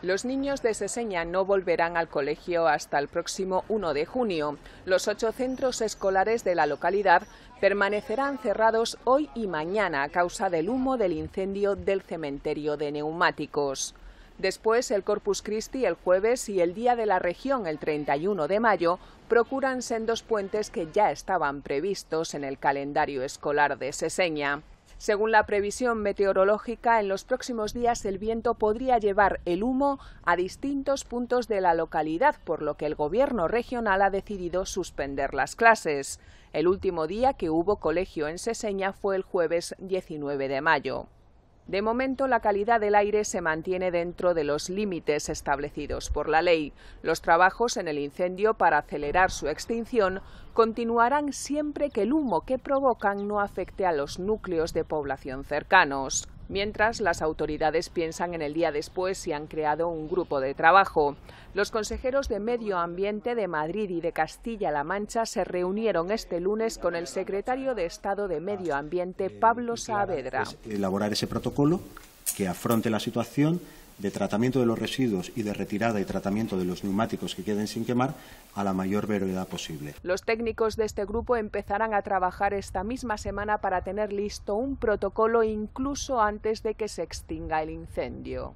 Los niños de Seseña no volverán al colegio hasta el próximo 1 de junio. Los ocho centros escolares de la localidad permanecerán cerrados hoy y mañana a causa del humo del incendio del cementerio de neumáticos. Después, el Corpus Christi el jueves y el Día de la Región el 31 de mayo procuran sendos puentes que ya estaban previstos en el calendario escolar de Seseña. Según la previsión meteorológica, en los próximos días el viento podría llevar el humo a distintos puntos de la localidad, por lo que el gobierno regional ha decidido suspender las clases. El último día que hubo colegio en Seseña fue el jueves 19 de mayo. De momento, la calidad del aire se mantiene dentro de los límites establecidos por la ley. Los trabajos en el incendio para acelerar su extinción continuarán siempre que el humo que provocan no afecte a los núcleos de población cercanos mientras las autoridades piensan en el día después y han creado un grupo de trabajo. Los consejeros de Medio Ambiente de Madrid y de Castilla-La Mancha se reunieron este lunes con el secretario de Estado de Medio Ambiente, Pablo pues, Saavedra. Pues, elaborar ese protocolo que afronte la situación de tratamiento de los residuos y de retirada y tratamiento de los neumáticos que queden sin quemar a la mayor brevedad posible. Los técnicos de este grupo empezarán a trabajar esta misma semana para tener listo un protocolo incluso antes de que se extinga el incendio.